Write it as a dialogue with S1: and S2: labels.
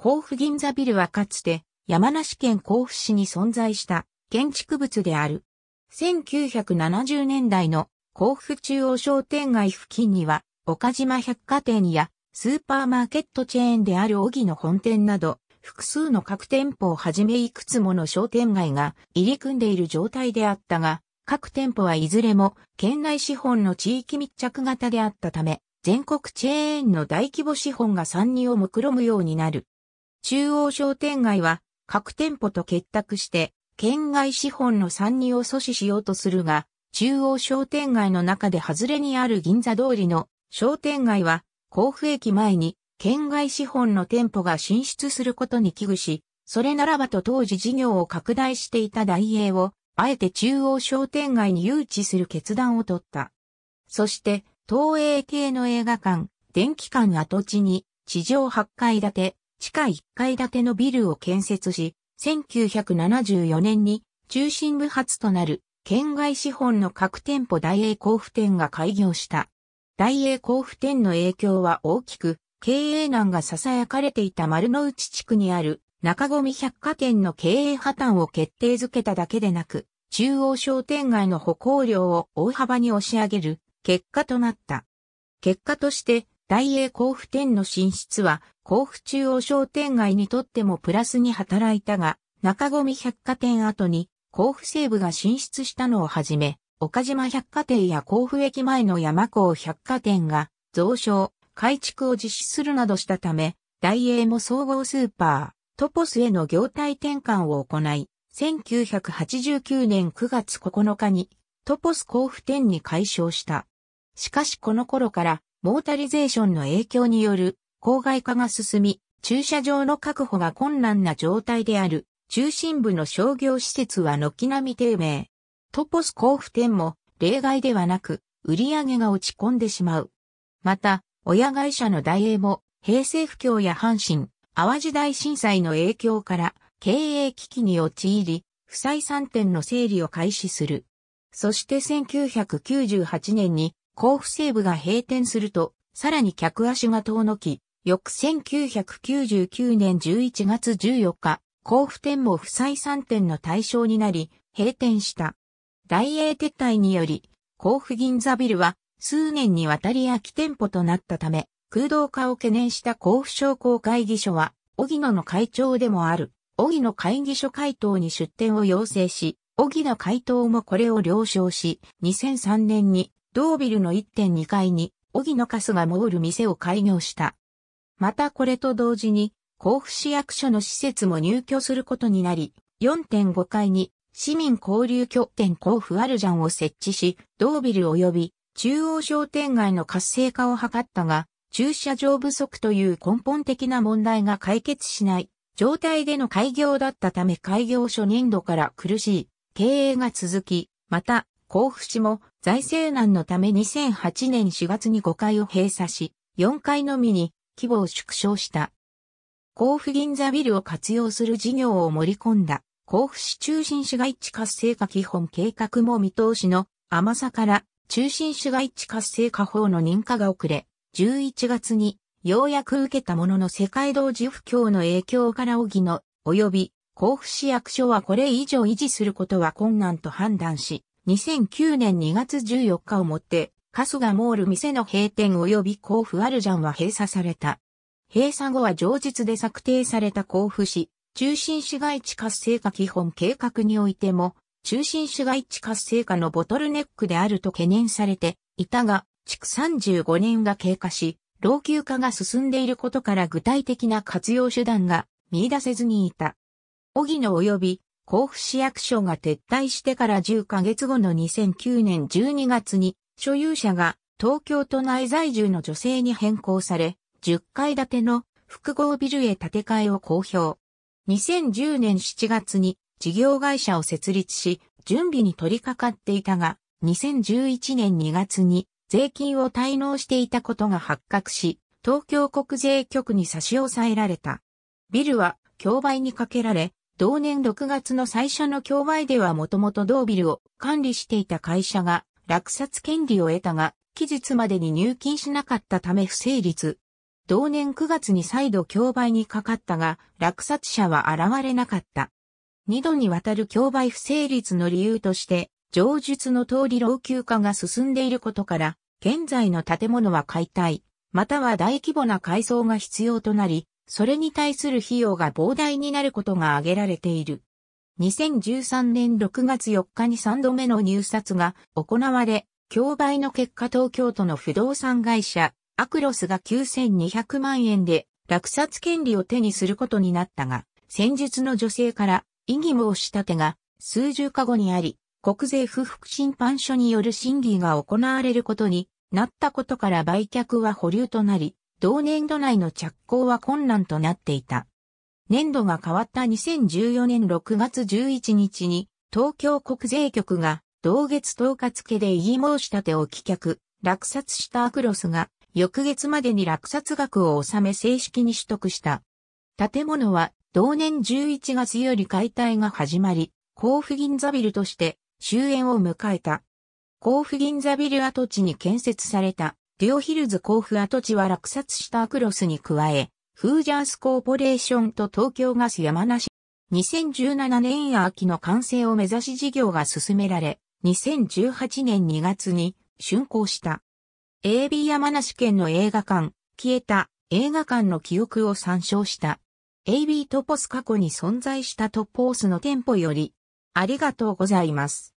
S1: 甲府銀座ビルはかつて山梨県甲府市に存在した建築物である。1970年代の甲府中央商店街付近には岡島百貨店やスーパーマーケットチェーンである小木の本店など複数の各店舗をはじめいくつもの商店街が入り組んでいる状態であったが、各店舗はいずれも県内資本の地域密着型であったため、全国チェーンの大規模資本が参入を目論むようになる。中央商店街は各店舗と結託して県外資本の参入を阻止しようとするが、中央商店街の中で外れにある銀座通りの商店街は甲府駅前に県外資本の店舗が進出することに危惧し、それならばと当時事業を拡大していた大英を、あえて中央商店街に誘致する決断を取った。そして、東映系の映画館、電気館跡地に、地上8階建て、地下1階建てのビルを建設し、1974年に中心部発となる県外資本の各店舗大英交付店が開業した。大英交付店の影響は大きく、経営難が囁かれていた丸の内地区にある中込百貨店の経営破綻を決定づけただけでなく、中央商店街の歩行量を大幅に押し上げる結果となった。結果として、大英交付店の進出は甲府中央商店街にとってもプラスに働いたが、中込百貨店後に甲府西部が進出したのをはじめ、岡島百貨店や甲府駅前の山港百貨店が増床、改築を実施するなどしたため、大英も総合スーパー、トポスへの業態転換を行い、1989年9月9日にトポス甲府店に解消した。しかしこの頃からモータリゼーションの影響による郊外化が進み、駐車場の確保が困難な状態である、中心部の商業施設は軒並み低迷。トポス交付店も例外ではなく、売り上げが落ち込んでしまう。また、親会社の大英も、平成不況や阪神、淡路大震災の影響から、経営危機に陥り、不採算店の整理を開始する。そして1998年に、甲府西部が閉店すると、さらに客足が遠のき、翌1999年11月14日、甲府店も負債3店の対象になり、閉店した。大英撤退により、甲府銀座ビルは数年にわたり空き店舗となったため、空洞化を懸念した甲府商工会議所は、荻野の会長でもある、荻野会議所会頭に出店を要請し、荻野会頭もこれを了承し、2003年に同ビルの1.2階に、荻野カスがモール店を開業した。またこれと同時に、甲府市役所の施設も入居することになり、4.5階に市民交流拠点甲府アルジャンを設置し、同ビル及び中央商店街の活性化を図ったが、駐車場不足という根本的な問題が解決しない状態での開業だったため開業初年度から苦しい経営が続き、また、甲府市も財政難のため2008年4月に5階を閉鎖し、4階のみに規模を縮小した。甲府銀座ビルを活用する事業を盛り込んだ、甲府市中心市街地活性化基本計画も見通しの甘さから中心市街地活性化法の認可が遅れ、11月にようやく受けたものの世界同時不況の影響から荻の、及び甲府市役所はこれ以上維持することは困難と判断し、2009年2月14日をもって、カスガモール店の閉店及び甲府アルジャンは閉鎖された。閉鎖後は上日で策定された甲府市、中心市街地活性化基本計画においても、中心市街地活性化のボトルネックであると懸念されていたが、築35年が経過し、老朽化が進んでいることから具体的な活用手段が見出せずにいた。木野及び甲府市役所が撤退してから10ヶ月後の2009年12月に所有者が東京都内在住の女性に変更され、10階建ての複合ビルへ建て替えを公表。2010年7月に事業会社を設立し、準備に取り掛かっていたが、2011年2月に税金を滞納していたことが発覚し、東京国税局に差し押さえられた。ビルは競売にかけられ、同年6月の最初の競売ではもともと同ビルを管理していた会社が落札権利を得たが、期日までに入金しなかったため不成立。同年9月に再度競売にかかったが、落札者は現れなかった。二度にわたる競売不成立の理由として、上述の通り老朽化が進んでいることから、現在の建物は解体、または大規模な改装が必要となり、それに対する費用が膨大になることが挙げられている。2013年6月4日に3度目の入札が行われ、競売の結果東京都の不動産会社、アクロスが9200万円で落札権利を手にすることになったが、先日の女性から異義申し立てが数十日後にあり、国税不服審判所による審議が行われることになったことから売却は保留となり、同年度内の着工は困難となっていた。年度が変わった2014年6月11日に、東京国税局が、同月10日付で異議申し立てを棄却、落札したアクロスが、翌月までに落札額を納め正式に取得した。建物は、同年11月より解体が始まり、甲府銀座ビルとして終焉を迎えた。甲府銀座ビル跡地に建設されたデュオヒルズ甲府跡地は落札したアクロスに加え、フージャースコーポレーションと東京ガス山梨。2017年秋の完成を目指し事業が進められ、2018年2月に竣工した。AB 山梨県の映画館、消えた映画館の記憶を参照した。AB トポス過去に存在したトポースの店舗より、ありがとうございます。